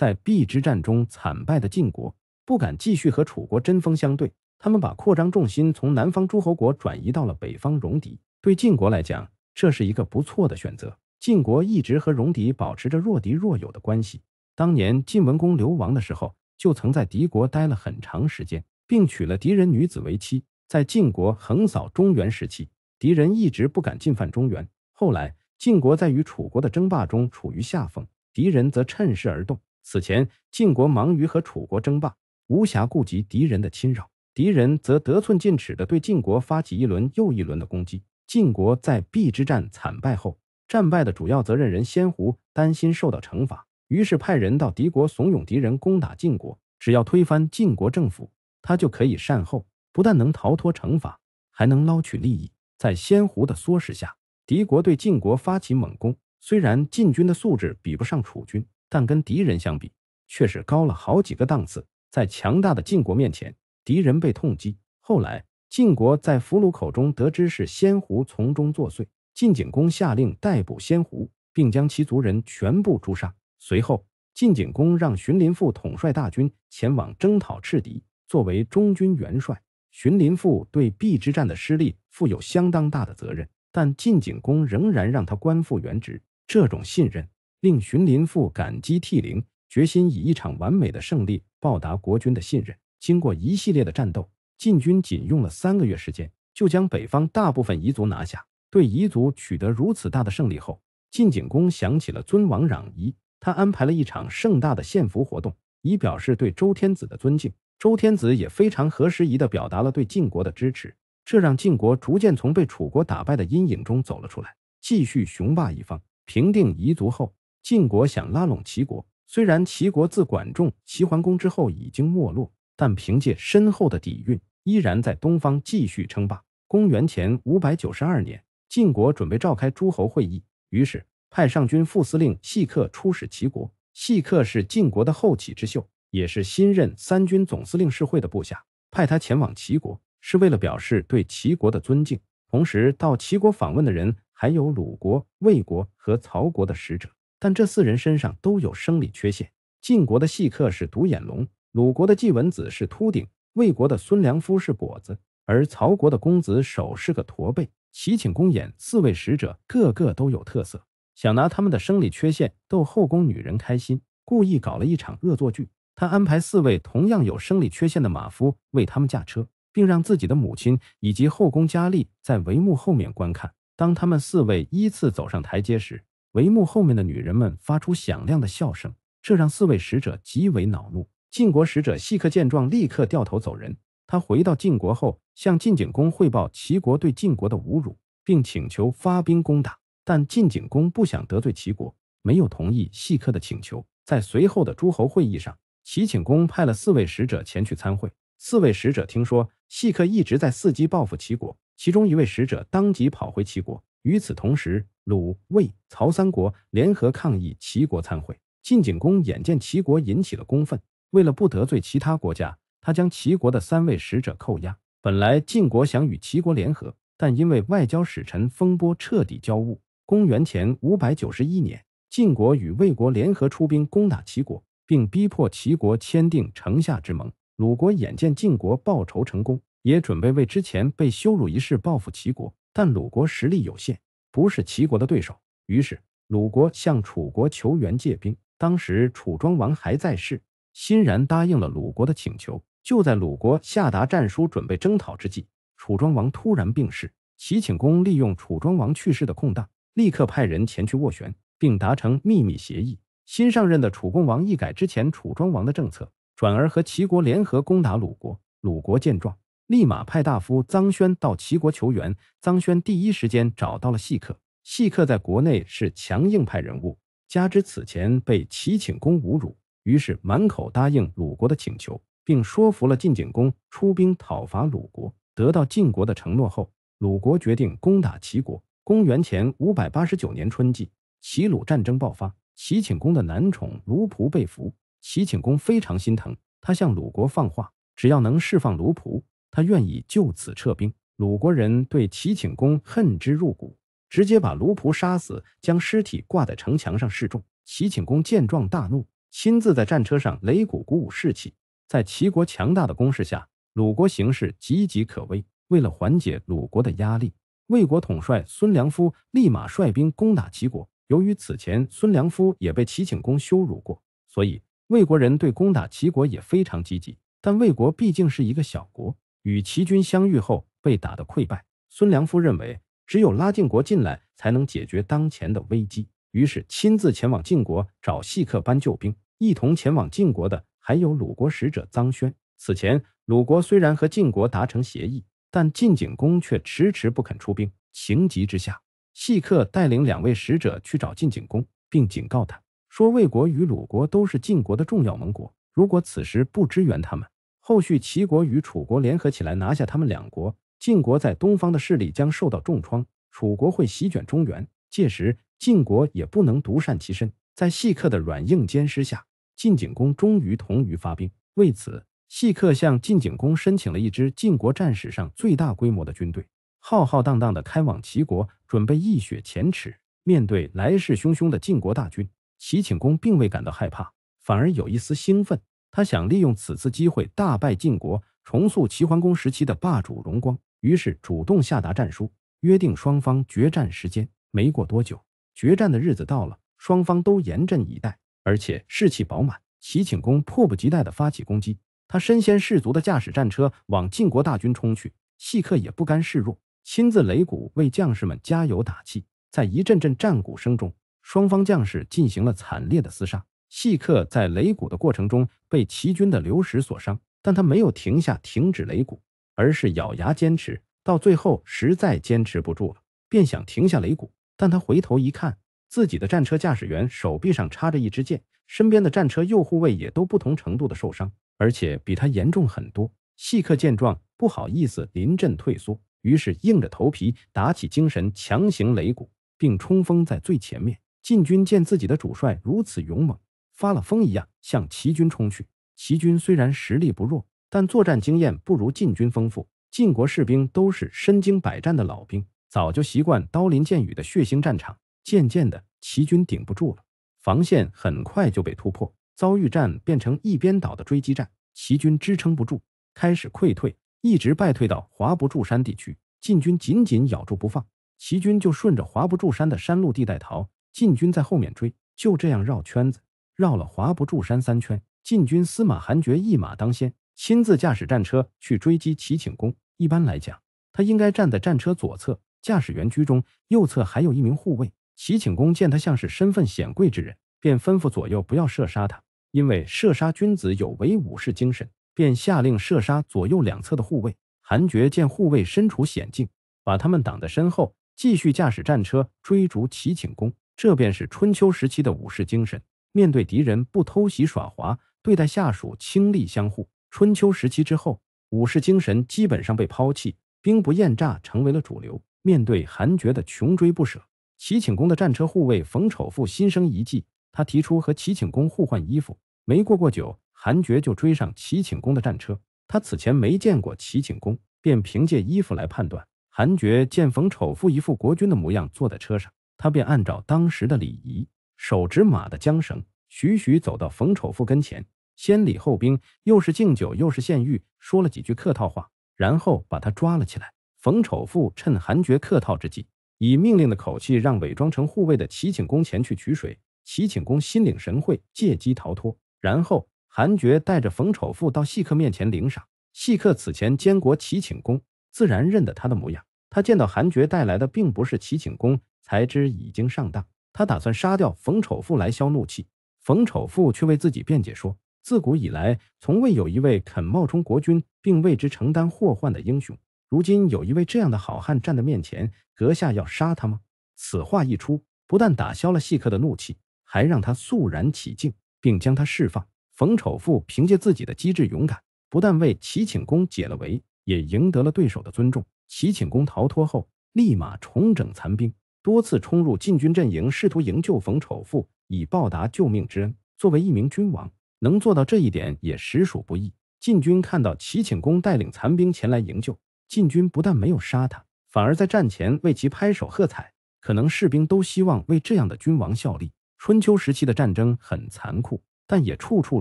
在邲之战中惨败的晋国不敢继续和楚国针锋相对，他们把扩张重心从南方诸侯国转移到了北方戎狄。对晋国来讲，这是一个不错的选择。晋国一直和戎狄保持着若敌若友的关系。当年晋文公流亡的时候，就曾在敌国待了很长时间，并娶了敌人女子为妻。在晋国横扫中原时期，敌人一直不敢进犯中原。后来晋国在与楚国的争霸中处于下风，敌人则趁势而动。此前，晋国忙于和楚国争霸，无暇顾及敌人的侵扰。敌人则得寸进尺地对晋国发起一轮又一轮的攻击。晋国在邲之战惨败后，战败的主要责任人先縠担心受到惩罚，于是派人到敌国怂恿敌人攻打晋国。只要推翻晋国政府，他就可以善后，不但能逃脱惩罚，还能捞取利益。在先縠的唆使下，敌国对晋国发起猛攻。虽然晋军的素质比不上楚军，但跟敌人相比，却是高了好几个档次。在强大的晋国面前，敌人被痛击。后来，晋国在俘虏口中得知是仙狐从中作祟，晋景公下令逮捕仙狐，并将其族人全部诛杀。随后，晋景公让荀林赋统帅大军前往征讨赤敌，作为中军元帅，荀林赋对邲之战的失利负有相当大的责任，但晋景公仍然让他官复原职，这种信任。令荀林父感激涕零，决心以一场完美的胜利报答国君的信任。经过一系列的战斗，晋军仅用了三个月时间就将北方大部分彝族拿下。对彝族取得如此大的胜利后，晋景公想起了尊王攘夷，他安排了一场盛大的献俘活动，以表示对周天子的尊敬。周天子也非常合时宜地表达了对晋国的支持，这让晋国逐渐从被楚国打败的阴影中走了出来，继续雄霸一方。平定彝族后。晋国想拉拢齐国，虽然齐国自管仲、齐桓公之后已经没落，但凭借深厚的底蕴，依然在东方继续称霸。公元前五百九十二年，晋国准备召开诸侯会议，于是派上军副司令细克出使齐国。细克是晋国的后起之秀，也是新任三军总司令世会的部下。派他前往齐国，是为了表示对齐国的尊敬。同时，到齐国访问的人还有鲁国、魏国和曹国的使者。但这四人身上都有生理缺陷：晋国的细客是独眼龙，鲁国的季文子是秃顶，魏国的孙良夫是跛子，而曹国的公子手是个驼背。齐顷公演四位使者，个个都有特色，想拿他们的生理缺陷逗后宫女人开心，故意搞了一场恶作剧。他安排四位同样有生理缺陷的马夫为他们驾车，并让自己的母亲以及后宫佳丽在帷幕后面观看。当他们四位依次走上台阶时，帷幕后面的女人们发出响亮的笑声，这让四位使者极为恼怒。晋国使者细客见状，立刻掉头走人。他回到晋国后，向晋景公汇报齐国对晋国的侮辱，并请求发兵攻打。但晋景公不想得罪齐国，没有同意细客的请求。在随后的诸侯会议上，齐景公派了四位使者前去参会。四位使者听说细客一直在伺机报复齐国，其中一位使者当即跑回齐国。与此同时，鲁、魏、曹三国联合抗议齐国参会。晋景公眼见齐国引起了公愤，为了不得罪其他国家，他将齐国的三位使者扣押。本来晋国想与齐国联合，但因为外交使臣风波彻底交恶。公元前五百九十一年，晋国与魏国联合出兵攻打齐国，并逼迫齐国签订城下之盟。鲁国眼见晋国报仇成功，也准备为之前被羞辱一事报复齐国，但鲁国实力有限。不是齐国的对手，于是鲁国向楚国求援借兵。当时楚庄王还在世，欣然答应了鲁国的请求。就在鲁国下达战书准备征讨之际，楚庄王突然病逝。齐顷公利用楚庄王去世的空档，立刻派人前去斡旋，并达成秘密协议。新上任的楚共王一改之前楚庄王的政策，转而和齐国联合攻打鲁国。鲁国见状。立马派大夫臧宣到齐国求援。臧宣第一时间找到了细客，细客在国内是强硬派人物，加之此前被齐顷公侮辱，于是满口答应鲁国的请求，并说服了晋景公出兵讨伐鲁国。得到晋国的承诺后，鲁国决定攻打齐国。公元前五百八十九年春季，齐鲁战争爆发，齐顷公的男宠卢仆被俘，齐顷公非常心疼，他向鲁国放话，只要能释放卢仆。他愿意就此撤兵。鲁国人对齐景公恨之入骨，直接把卢仆杀死，将尸体挂在城墙上示众。齐景公见状大怒，亲自在战车上擂鼓鼓舞士气。在齐国强大的攻势下，鲁国形势岌岌可危。为了缓解鲁国的压力，魏国统帅孙良夫立马率兵攻打齐国。由于此前孙良夫也被齐景公羞辱过，所以魏国人对攻打齐国也非常积极。但魏国毕竟是一个小国。与齐军相遇后，被打得溃败。孙良夫认为，只有拉晋国进来，才能解决当前的危机，于是亲自前往晋国找细客搬救兵。一同前往晋国的还有鲁国使者臧宣。此前，鲁国虽然和晋国达成协议，但晋景公却迟迟不肯出兵。情急之下，细客带领两位使者去找晋景公，并警告他说：“魏国与鲁国都是晋国的重要盟国，如果此时不支援他们。”后续齐国与楚国联合起来拿下他们两国，晋国在东方的势力将受到重创，楚国会席卷中原，届时晋国也不能独善其身。在细客的软硬兼施下，晋景公终于同于发兵。为此，细客向晋景公申请了一支晋国战史上最大规模的军队，浩浩荡荡的开往齐国，准备一雪前耻。面对来势汹汹的晋国大军，齐景公并未感到害怕，反而有一丝兴奋。他想利用此次机会大败晋国，重塑齐桓公时期的霸主荣光，于是主动下达战书，约定双方决战时间。没过多久，决战的日子到了，双方都严阵以待，而且士气饱满。齐顷公迫不及待的发起攻击，他身先士卒的驾驶战车往晋国大军冲去。细客也不甘示弱，亲自擂鼓为将士们加油打气。在一阵阵战鼓声中，双方将士进行了惨烈的厮杀。细客在擂鼓的过程中被齐军的流矢所伤，但他没有停下、停止擂鼓，而是咬牙坚持。到最后实在坚持不住了，便想停下擂鼓。但他回头一看，自己的战车驾驶员手臂上插着一支箭，身边的战车右护卫也都不同程度的受伤，而且比他严重很多。细客见状，不好意思临阵退缩，于是硬着头皮打起精神，强行擂鼓，并冲锋在最前面。晋军见自己的主帅如此勇猛，发了疯一样向齐军冲去。齐军虽然实力不弱，但作战经验不如晋军丰富。晋国士兵都是身经百战的老兵，早就习惯刀林箭雨的血腥战场。渐渐的，齐军顶不住了，防线很快就被突破，遭遇战变成一边倒的追击战。齐军支撑不住，开始溃退，一直败退到华不住山地区。晋军紧紧咬住不放，齐军就顺着华不住山的山路地带逃，晋军在后面追，就这样绕圈子。绕了华不住山三圈，晋军司马韩厥一马当先，亲自驾驶战车去追击齐顷公。一般来讲，他应该站在战车左侧，驾驶员居中，右侧还有一名护卫。齐顷公见他像是身份显贵之人，便吩咐左右不要射杀他，因为射杀君子有违武士精神，便下令射杀左右两侧的护卫。韩厥见护卫身处险境，把他们挡在身后，继续驾驶战车追逐齐顷公。这便是春秋时期的武士精神。面对敌人不偷袭耍滑，对待下属倾力相护。春秋时期之后，武士精神基本上被抛弃，兵不厌诈成为了主流。面对韩厥的穷追不舍，齐景公的战车护卫冯丑富心生一计，他提出和齐景公互换衣服。没过过久，韩厥就追上齐景公的战车。他此前没见过齐景公，便凭借衣服来判断。韩厥见冯丑富一副国君的模样坐在车上，他便按照当时的礼仪。手执马的缰绳，徐徐走到冯丑富跟前，先礼后兵，又是敬酒，又是献玉，说了几句客套话，然后把他抓了起来。冯丑富趁韩爵客套之际，以命令的口气让伪装成护卫的齐景公前去取水。齐景公心领神会，借机逃脱。然后韩爵带着冯丑富到细客面前领赏。细客此前监国齐景公，自然认得他的模样。他见到韩爵带来的并不是齐景公，才知已经上当。他打算杀掉冯丑富来消怒气，冯丑富却为自己辩解说：“自古以来，从未有一位肯冒充国君并为之承担祸患的英雄。如今有一位这样的好汉站在面前，阁下要杀他吗？”此话一出，不但打消了细客的怒气，还让他肃然起敬，并将他释放。冯丑富凭借自己的机智勇敢，不但为齐顷公解了围，也赢得了对手的尊重。齐顷公逃脱后，立马重整残兵。多次冲入禁军阵营，试图营救冯丑父，以报答救命之恩。作为一名君王，能做到这一点也实属不易。禁军看到齐顷公带领残兵前来营救，禁军不但没有杀他，反而在战前为其拍手喝彩。可能士兵都希望为这样的君王效力。春秋时期的战争很残酷，但也处处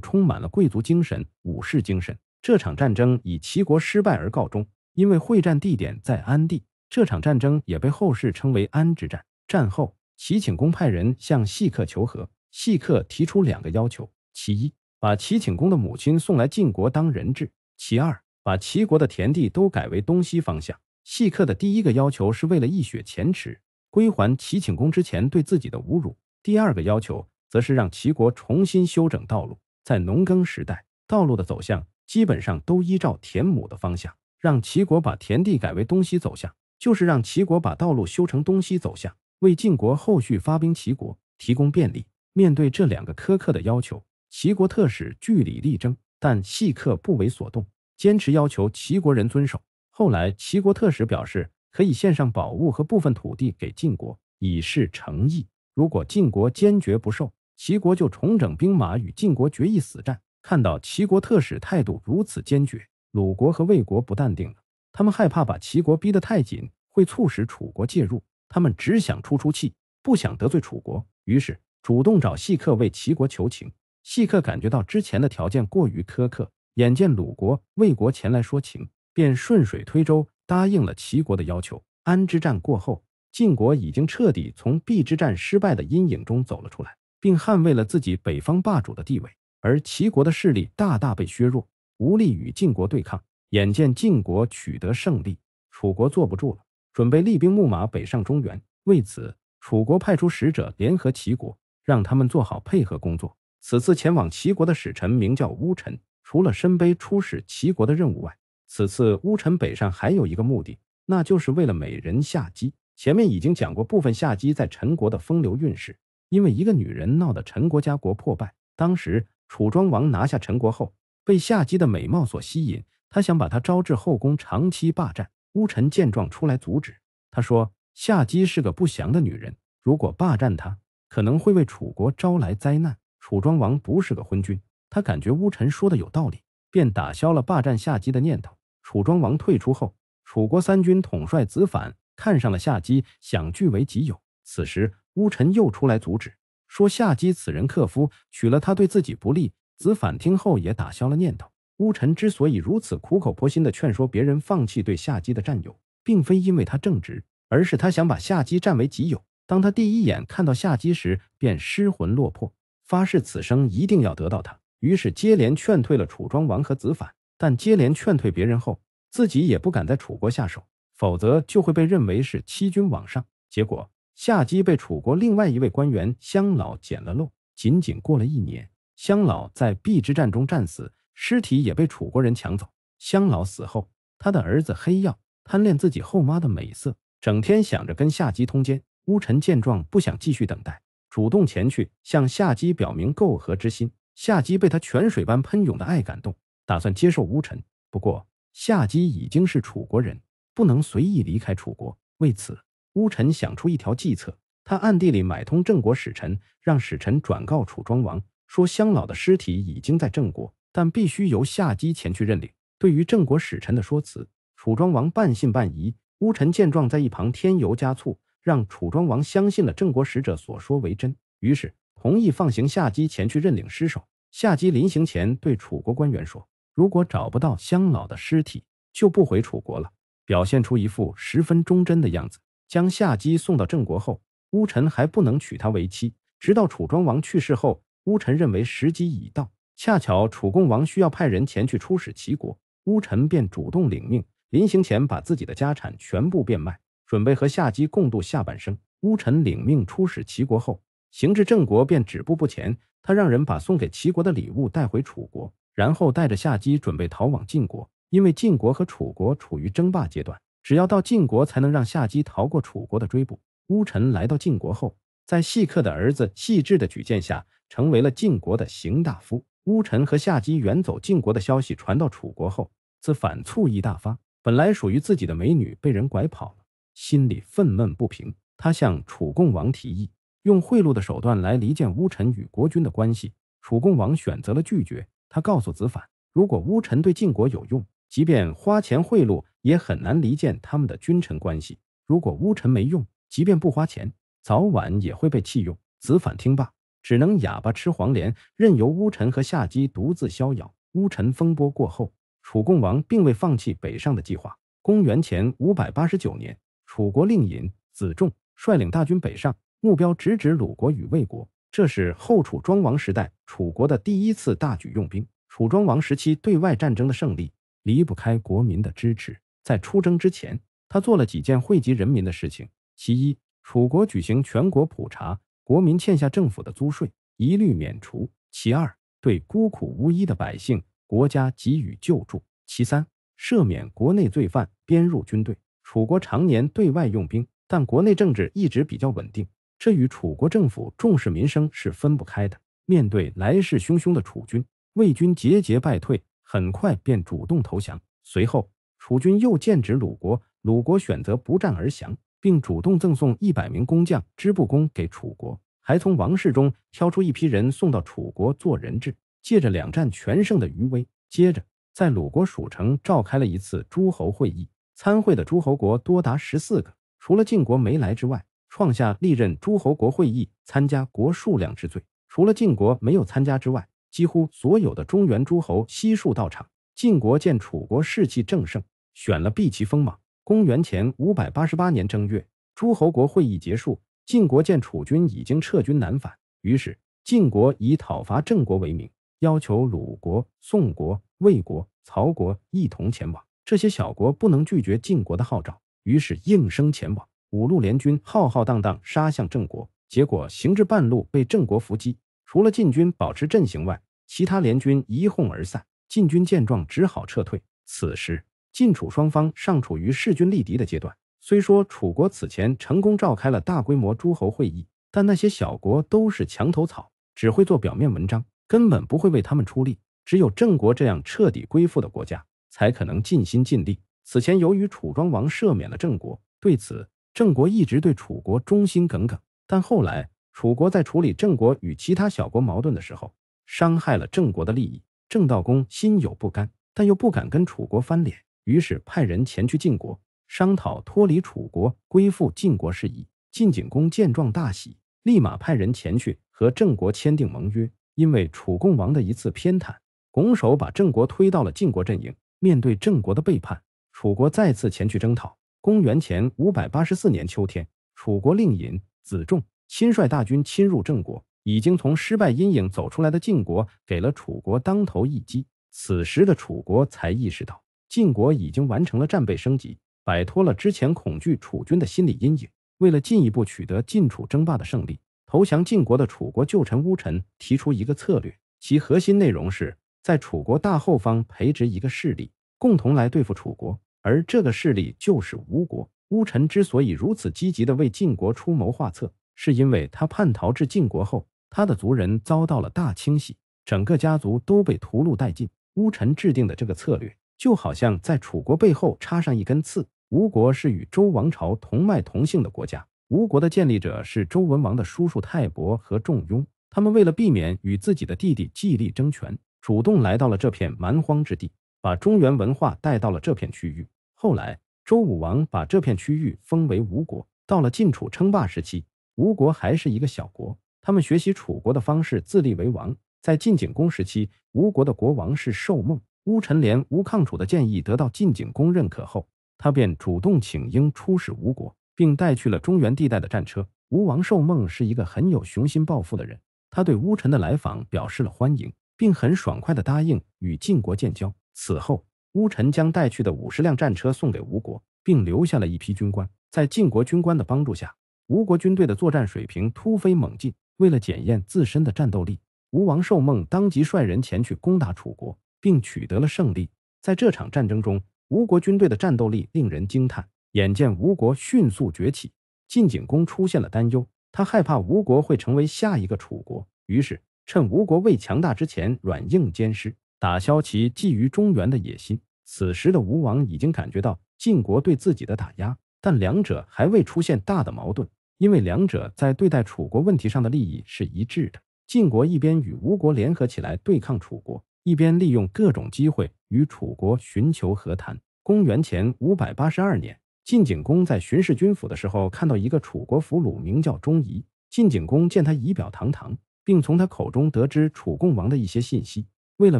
充满了贵族精神、武士精神。这场战争以齐国失败而告终，因为会战地点在安地。这场战争也被后世称为安之战。战后，齐景公派人向细客求和。细客提出两个要求：其一，把齐景公的母亲送来晋国当人质；其二，把齐国的田地都改为东西方向。细客的第一个要求是为了一雪前耻，归还齐景公之前对自己的侮辱；第二个要求则是让齐国重新修整道路。在农耕时代，道路的走向基本上都依照田亩的方向，让齐国把田地改为东西走向。就是让齐国把道路修成东西走向，为晋国后续发兵齐国提供便利。面对这两个苛刻的要求，齐国特使据理力争，但细克不为所动，坚持要求齐国人遵守。后来，齐国特使表示可以献上宝物和部分土地给晋国，以示诚意。如果晋国坚决不受，齐国就重整兵马与晋国决一死战。看到齐国特使态度如此坚决，鲁国和魏国不淡定了。他们害怕把齐国逼得太紧，会促使楚国介入。他们只想出出气，不想得罪楚国，于是主动找细客为齐国求情。细客感觉到之前的条件过于苛刻，眼见鲁国、魏国前来说情，便顺水推舟答应了齐国的要求。安之战过后，晋国已经彻底从避之战失败的阴影中走了出来，并捍卫了自己北方霸主的地位，而齐国的势力大大被削弱，无力与晋国对抗。眼见晋国取得胜利，楚国坐不住了，准备厉兵秣马，北上中原。为此，楚国派出使者联合齐国，让他们做好配合工作。此次前往齐国的使臣名叫乌臣，除了身背出使齐国的任务外，此次乌臣北上还有一个目的，那就是为了美人夏姬。前面已经讲过部分夏姬在陈国的风流韵事，因为一个女人闹得陈国家国破败。当时楚庄王拿下陈国后，被夏姬的美貌所吸引。他想把他招至后宫，长期霸占。乌晨见状出来阻止，他说：“夏姬是个不祥的女人，如果霸占她，可能会为楚国招来灾难。”楚庄王不是个昏君，他感觉乌晨说的有道理，便打消了霸占夏姬的念头。楚庄王退出后，楚国三军统帅子反看上了夏姬，想据为己有。此时，乌晨又出来阻止，说：“夏姬此人克夫，娶了她对自己不利。”子反听后也打消了念头。乌臣之所以如此苦口婆心地劝说别人放弃对夏姬的占有，并非因为他正直，而是他想把夏姬占为己有。当他第一眼看到夏姬时，便失魂落魄，发誓此生一定要得到她。于是接连劝退了楚庄王和子反，但接连劝退别人后，自己也不敢在楚国下手，否则就会被认为是欺君罔上。结果，夏姬被楚国另外一位官员相老捡了漏。仅仅过了一年，相老在避之战中战死。尸体也被楚国人抢走。香老死后，他的儿子黑曜贪恋自己后妈的美色，整天想着跟夏姬通奸。乌臣见状，不想继续等待，主动前去向夏姬表明媾和之心。夏姬被他泉水般喷涌的爱感动，打算接受乌臣。不过，夏姬已经是楚国人，不能随意离开楚国。为此，乌臣想出一条计策，他暗地里买通郑国使臣，让使臣转告楚庄王，说香老的尸体已经在郑国。但必须由夏姬前去认领。对于郑国使臣的说辞，楚庄王半信半疑。巫臣见状，在一旁添油加醋，让楚庄王相信了郑国使者所说为真，于是同意放行夏姬前去认领尸首。夏姬临行前对楚国官员说：“如果找不到乡老的尸体，就不回楚国了。”表现出一副十分忠贞的样子。将夏姬送到郑国后，巫臣还不能娶她为妻，直到楚庄王去世后，巫臣认为时机已到。恰巧楚共王需要派人前去出使齐国，乌臣便主动领命。临行前，把自己的家产全部变卖，准备和夏姬共度下半生。乌臣领命出使齐国后，行至郑国便止步不前。他让人把送给齐国的礼物带回楚国，然后带着夏姬准备逃往晋国。因为晋国和楚国处于争霸阶段，只要到晋国才能让夏姬逃过楚国的追捕。乌臣来到晋国后，在细客的儿子细志的举荐下，成为了晋国的刑大夫。乌臣和夏姬远走晋国的消息传到楚国后，子反醋意大发。本来属于自己的美女被人拐跑了，心里愤懑不平。他向楚共王提议，用贿赂的手段来离间乌臣与国君的关系。楚共王选择了拒绝。他告诉子反，如果乌臣对晋国有用，即便花钱贿赂，也很难离间他们的君臣关系；如果乌臣没用，即便不花钱，早晚也会被弃用。子反听罢。只能哑巴吃黄连，任由乌臣和夏姬独自逍遥。乌臣风波过后，楚共王并未放弃北上的计划。公元前五百八十九年，楚国令尹子重率领大军北上，目标直指鲁国与魏国。这是后楚庄王时代楚国的第一次大举用兵。楚庄王时期对外战争的胜利离不开国民的支持。在出征之前，他做了几件惠及人民的事情。其一，楚国举行全国普查。国民欠下政府的租税，一律免除。其二，对孤苦无依的百姓，国家给予救助。其三，赦免国内罪犯，编入军队。楚国常年对外用兵，但国内政治一直比较稳定，这与楚国政府重视民生是分不开的。面对来势汹汹的楚军，魏军节节败退，很快便主动投降。随后，楚军又剑指鲁国，鲁国选择不战而降。并主动赠送一百名工匠、织布工给楚国，还从王室中挑出一批人送到楚国做人质。借着两战全胜的余威，接着在鲁国属城召开了一次诸侯会议，参会的诸侯国多达十四个，除了晋国没来之外，创下历任诸侯国会议参加国数量之最。除了晋国没有参加之外，几乎所有的中原诸侯悉数到场。晋国见楚国士气正盛，选了避其锋芒。公元前五百八十八年正月，诸侯国会议结束。晋国见楚军已经撤军南返，于是晋国以讨伐郑国为名，要求鲁国、宋国、魏国、曹国一同前往。这些小国不能拒绝晋国的号召，于是应声前往。五路联军浩浩荡荡杀向郑国，结果行至半路被郑国伏击。除了晋军保持阵型外，其他联军一哄而散。晋军见状只好撤退。此时，晋楚双方尚处于势均力敌的阶段。虽说楚国此前成功召开了大规模诸侯会议，但那些小国都是墙头草，只会做表面文章，根本不会为他们出力。只有郑国这样彻底归附的国家，才可能尽心尽力。此前由于楚庄王赦免了郑国，对此，郑国一直对楚国忠心耿耿。但后来楚国在处理郑国与其他小国矛盾的时候，伤害了郑国的利益。郑道公心有不甘，但又不敢跟楚国翻脸。于是派人前去晋国商讨脱离楚国归附晋国事宜。晋景公见状大喜，立马派人前去和郑国签订盟约。因为楚共王的一次偏袒，拱手把郑国推到了晋国阵营。面对郑国的背叛，楚国再次前去征讨。公元前五百八十四年秋天，楚国令尹子重亲率大军侵入郑国。已经从失败阴影走出来的晋国，给了楚国当头一击。此时的楚国才意识到。晋国已经完成了战备升级，摆脱了之前恐惧楚军的心理阴影。为了进一步取得晋楚争霸的胜利，投降晋国的楚国旧臣乌臣提出一个策略，其核心内容是在楚国大后方培植一个势力，共同来对付楚国。而这个势力就是吴国。乌臣之所以如此积极地为晋国出谋划策，是因为他叛逃至晋国后，他的族人遭到了大清洗，整个家族都被屠戮殆尽。乌臣制定的这个策略。就好像在楚国背后插上一根刺。吴国是与周王朝同脉同姓的国家。吴国的建立者是周文王的叔叔泰伯和仲雍。他们为了避免与自己的弟弟季历争权，主动来到了这片蛮荒之地，把中原文化带到了这片区域。后来，周武王把这片区域封为吴国。到了晋楚称霸时期，吴国还是一个小国。他们学习楚国的方式，自立为王。在晋景公时期，吴国的国王是寿梦。乌臣连吴抗楚的建议得到晋景公认可后，他便主动请缨出使吴国，并带去了中原地带的战车。吴王寿梦是一个很有雄心抱负的人，他对乌臣的来访表示了欢迎，并很爽快的答应与晋国建交。此后，乌臣将带去的五十辆战车送给吴国，并留下了一批军官。在晋国军官的帮助下，吴国军队的作战水平突飞猛进。为了检验自身的战斗力，吴王寿梦当即率人前去攻打楚国。并取得了胜利。在这场战争中，吴国军队的战斗力令人惊叹。眼见吴国迅速崛起，晋景公出现了担忧，他害怕吴国会成为下一个楚国。于是，趁吴国未强大之前，软硬兼施，打消其觊觎中原的野心。此时的吴王已经感觉到晋国对自己的打压，但两者还未出现大的矛盾，因为两者在对待楚国问题上的利益是一致的。晋国一边与吴国联合起来对抗楚国。一边利用各种机会与楚国寻求和谈。公元前五百八十二年，晋景公在巡视军府的时候，看到一个楚国俘虏，名叫钟仪。晋景公见他仪表堂堂，并从他口中得知楚共王的一些信息。为了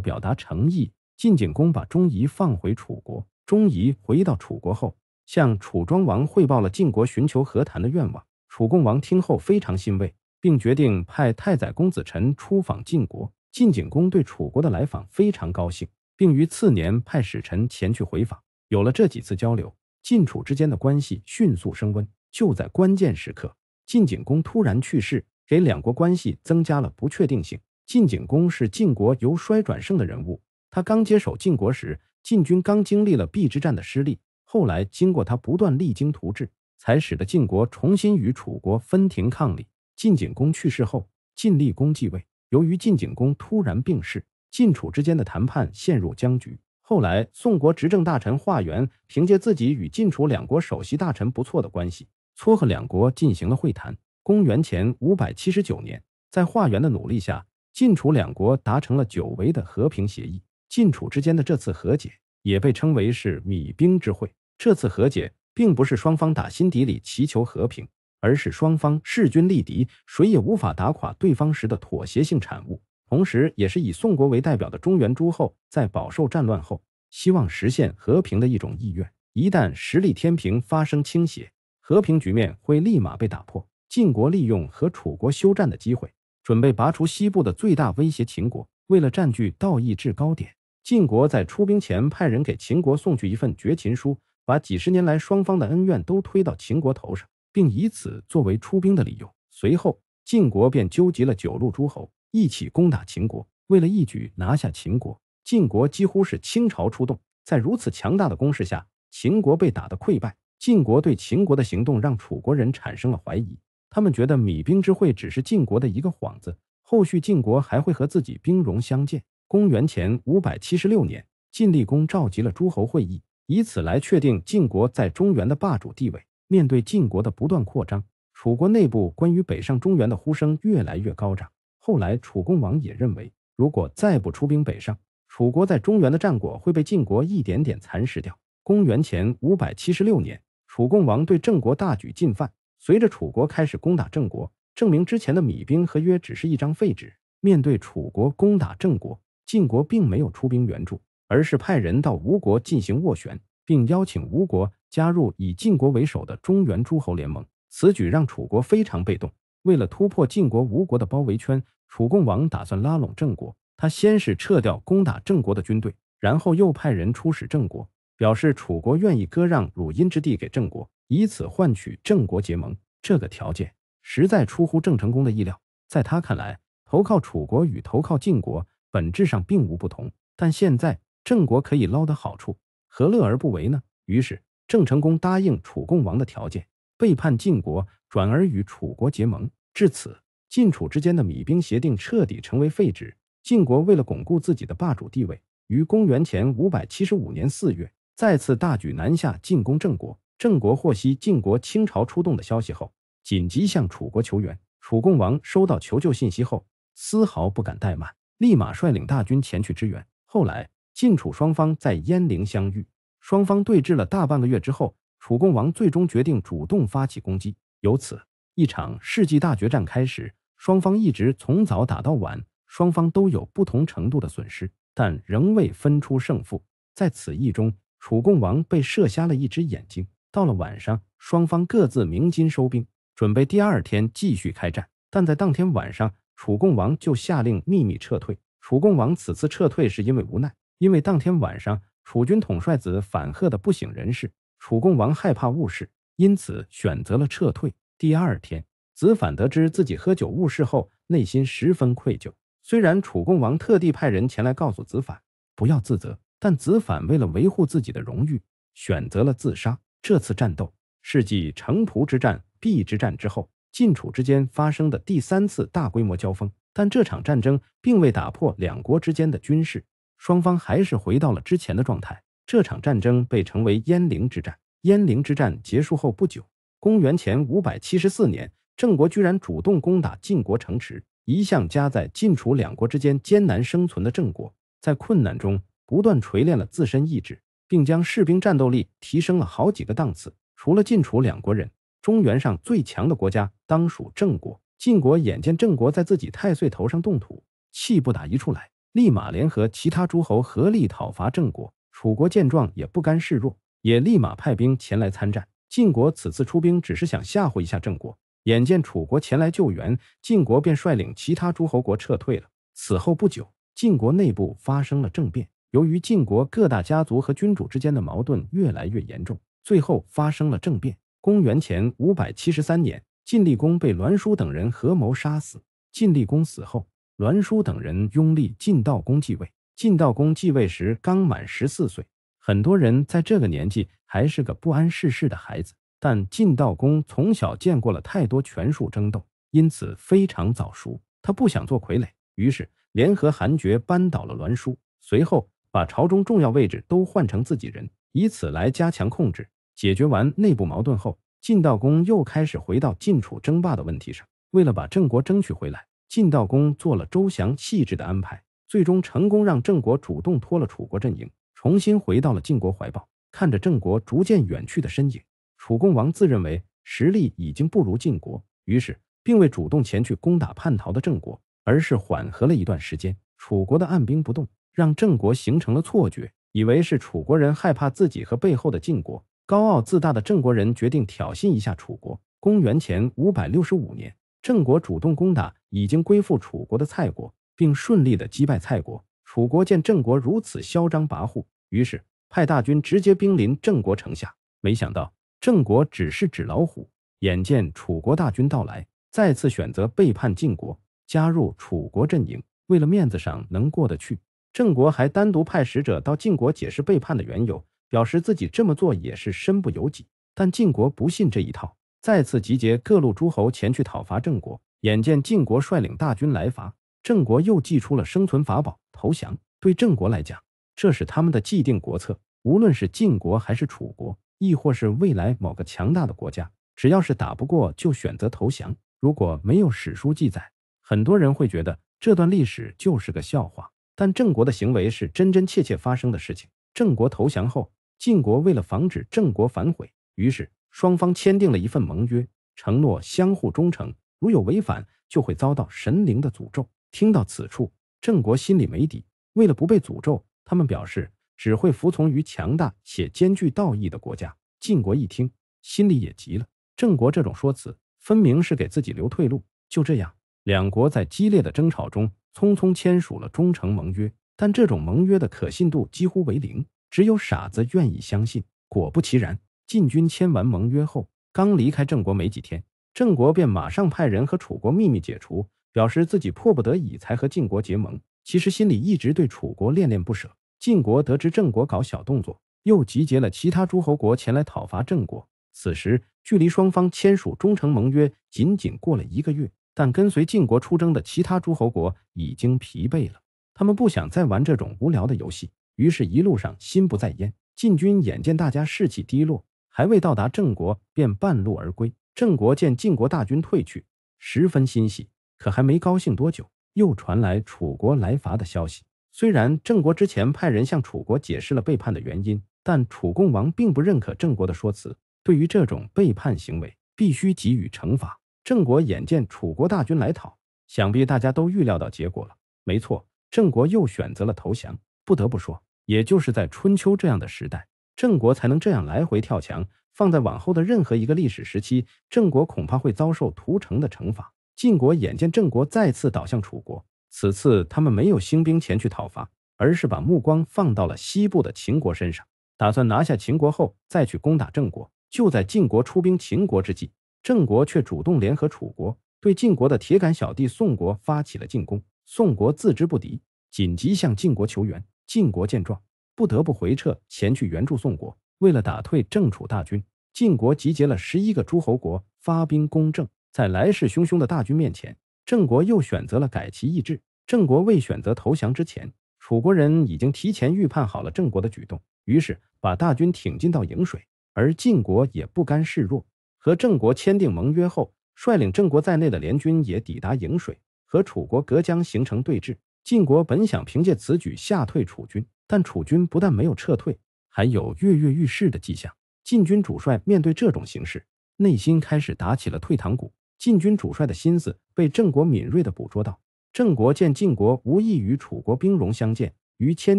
表达诚意，晋景公把钟仪放回楚国。钟仪回到楚国后，向楚庄王汇报了晋国寻求和谈的愿望。楚共王听后非常欣慰，并决定派太宰公子臣出访晋国。晋景公对楚国的来访非常高兴，并于次年派使臣前去回访。有了这几次交流，晋楚之间的关系迅速升温。就在关键时刻，晋景公突然去世，给两国关系增加了不确定性。晋景公是晋国由衰转盛的人物，他刚接手晋国时，晋军刚经历了邲之战的失利，后来经过他不断励精图治，才使得晋国重新与楚国分庭抗礼。晋景公去世后，晋厉公继位。由于晋景公突然病逝，晋楚之间的谈判陷入僵局。后来，宋国执政大臣华元凭借自己与晋楚两国首席大臣不错的关系，撮合两国进行了会谈。公元前五百七十九年，在华元的努力下，晋楚两国达成了久违的和平协议。晋楚之间的这次和解也被称为是米兵之会。这次和解并不是双方打心底里祈求和平。而是双方势均力敌，谁也无法打垮对方时的妥协性产物，同时也是以宋国为代表的中原诸侯在饱受战乱后希望实现和平的一种意愿。一旦实力天平发生倾斜，和平局面会立马被打破。晋国利用和楚国休战的机会，准备拔除西部的最大威胁秦国。为了占据道义制高点，晋国在出兵前派人给秦国送去一份绝秦书，把几十年来双方的恩怨都推到秦国头上。并以此作为出兵的理由。随后，晋国便纠集了九路诸侯，一起攻打秦国。为了一举拿下秦国，晋国几乎是倾巢出动。在如此强大的攻势下，秦国被打得溃败。晋国对秦国的行动让楚国人产生了怀疑，他们觉得米兵之会只是晋国的一个幌子，后续晋国还会和自己兵戎相见。公元前五百七十六年，晋厉公召集了诸侯会议，以此来确定晋国在中原的霸主地位。面对晋国的不断扩张，楚国内部关于北上中原的呼声越来越高涨。后来，楚共王也认为，如果再不出兵北上，楚国在中原的战果会被晋国一点点蚕食掉。公元前五百七十六年，楚共王对郑国大举进犯。随着楚国开始攻打郑国，证明之前的米兵合约只是一张废纸。面对楚国攻打郑国，晋国并没有出兵援助，而是派人到吴国进行斡旋，并邀请吴国。加入以晋国为首的中原诸侯联盟，此举让楚国非常被动。为了突破晋国、吴国的包围圈，楚共王打算拉拢郑国。他先是撤掉攻打郑国的军队，然后又派人出使郑国，表示楚国愿意割让鲁阴之地给郑国，以此换取郑国结盟。这个条件实在出乎郑成功的意料。在他看来，投靠楚国与投靠晋国本质上并无不同。但现在郑国可以捞得好处，何乐而不为呢？于是。郑成功答应楚共王的条件，背叛晋国，转而与楚国结盟。至此，晋楚之间的米兵协定彻底成为废纸。晋国为了巩固自己的霸主地位，于公元前五百七十五年四月再次大举南下进攻郑国。郑国获悉晋国倾巢出动的消息后，紧急向楚国求援。楚共王收到求救信息后，丝毫不敢怠慢，立马率领大军前去支援。后来，晋楚双方在鄢陵相遇。双方对峙了大半个月之后，楚共王最终决定主动发起攻击，由此一场世纪大决战开始。双方一直从早打到晚，双方都有不同程度的损失，但仍未分出胜负。在此役中，楚共王被射瞎了一只眼睛。到了晚上，双方各自鸣金收兵，准备第二天继续开战。但在当天晚上，楚共王就下令秘密撤退。楚共王此次撤退是因为无奈，因为当天晚上。楚军统帅子反喝的不省人事，楚共王害怕误事，因此选择了撤退。第二天，子反得知自己喝酒误事后，内心十分愧疚。虽然楚共王特地派人前来告诉子反不要自责，但子反为了维护自己的荣誉，选择了自杀。这次战斗是继城濮之战、邲之战之后，晋楚之间发生的第三次大规模交锋，但这场战争并未打破两国之间的军事。双方还是回到了之前的状态。这场战争被称为鄢陵之战。鄢陵之战结束后不久，公元前五百七十四年，郑国居然主动攻打晋国城池。一向夹在晋楚两国之间艰难生存的郑国，在困难中不断锤炼了自身意志，并将士兵战斗力提升了好几个档次。除了晋楚两国人，中原上最强的国家当属郑国。晋国眼见郑国在自己太岁头上动土，气不打一处来。立马联合其他诸侯合力讨伐郑国。楚国见状也不甘示弱，也立马派兵前来参战。晋国此次出兵只是想吓唬一下郑国。眼见楚国前来救援，晋国便率领其他诸侯国撤退了。此后不久，晋国内部发生了政变。由于晋国各大家族和君主之间的矛盾越来越严重，最后发生了政变。公元前五百七十三年，晋厉公被栾书等人合谋杀死。晋厉公死后。栾书等人拥立晋道公继位。晋道公继位时刚满十四岁，很多人在这个年纪还是个不谙世事的孩子。但晋道公从小见过了太多权术争斗，因此非常早熟。他不想做傀儡，于是联合韩厥扳倒了栾书，随后把朝中重要位置都换成自己人，以此来加强控制。解决完内部矛盾后，晋道公又开始回到晋楚争霸的问题上。为了把郑国争取回来。晋道公做了周详细致的安排，最终成功让郑国主动脱了楚国阵营，重新回到了晋国怀抱。看着郑国逐渐远去的身影，楚共王自认为实力已经不如晋国，于是并未主动前去攻打叛逃的郑国，而是缓和了一段时间。楚国的按兵不动，让郑国形成了错觉，以为是楚国人害怕自己和背后的晋国。高傲自大的郑国人决定挑衅一下楚国。公元前五百六十五年。郑国主动攻打已经归附楚国的蔡国，并顺利的击败蔡国。楚国见郑国如此嚣张跋扈，于是派大军直接兵临郑国城下。没想到郑国只是纸老虎，眼见楚国大军到来，再次选择背叛晋国，加入楚国阵营。为了面子上能过得去，郑国还单独派使者到晋国解释背叛的缘由，表示自己这么做也是身不由己。但晋国不信这一套。再次集结各路诸侯前去讨伐郑国。眼见晋国率领大军来伐，郑国又祭出了生存法宝，投降。对郑国来讲，这是他们的既定国策。无论是晋国还是楚国，亦或是未来某个强大的国家，只要是打不过，就选择投降。如果没有史书记载，很多人会觉得这段历史就是个笑话。但郑国的行为是真真切切发生的事情。郑国投降后，晋国为了防止郑国反悔，于是。双方签订了一份盟约，承诺相互忠诚，如有违反就会遭到神灵的诅咒。听到此处，郑国心里没底，为了不被诅咒，他们表示只会服从于强大且兼具道义的国家。晋国一听，心里也急了。郑国这种说辞分明是给自己留退路。就这样，两国在激烈的争吵中匆匆签署了忠诚盟约，但这种盟约的可信度几乎为零，只有傻子愿意相信。果不其然。晋军签完盟约后，刚离开郑国没几天，郑国便马上派人和楚国秘密解除，表示自己迫不得已才和晋国结盟。其实心里一直对楚国恋恋不舍。晋国得知郑国搞小动作，又集结了其他诸侯国前来讨伐郑国。此时距离双方签署忠诚盟约仅仅过了一个月，但跟随晋国出征的其他诸侯国已经疲惫了，他们不想再玩这种无聊的游戏，于是一路上心不在焉。晋军眼见大家士气低落。还未到达郑国，便半路而归。郑国见晋国大军退去，十分欣喜。可还没高兴多久，又传来楚国来伐的消息。虽然郑国之前派人向楚国解释了背叛的原因，但楚共王并不认可郑国的说辞。对于这种背叛行为，必须给予惩罚。郑国眼见楚国大军来讨，想必大家都预料到结果了。没错，郑国又选择了投降。不得不说，也就是在春秋这样的时代。郑国才能这样来回跳墙，放在往后的任何一个历史时期，郑国恐怕会遭受屠城的惩罚。晋国眼见郑国再次倒向楚国，此次他们没有兴兵前去讨伐，而是把目光放到了西部的秦国身上，打算拿下秦国后再去攻打郑国。就在晋国出兵秦国之际，郑国却主动联合楚国对晋国的铁杆小弟宋国发起了进攻。宋国自知不敌，紧急向晋国求援。晋国见状。不得不回撤前去援助宋国。为了打退郑楚大军，晋国集结了十一个诸侯国发兵攻郑。在来势汹汹的大军面前，郑国又选择了改旗易帜。郑国未选择投降之前，楚国人已经提前预判好了郑国的举动，于是把大军挺进到颍水。而晋国也不甘示弱，和郑国签订盟约后，率领郑国在内的联军也抵达颍水，和楚国隔江形成对峙。晋国本想凭借此举吓退楚军。但楚军不但没有撤退，还有跃跃欲试的迹象。晋军主帅面对这种形势，内心开始打起了退堂鼓。晋军主帅的心思被郑国敏锐地捕捉到。郑国见晋国无意与楚国兵戎相见，于签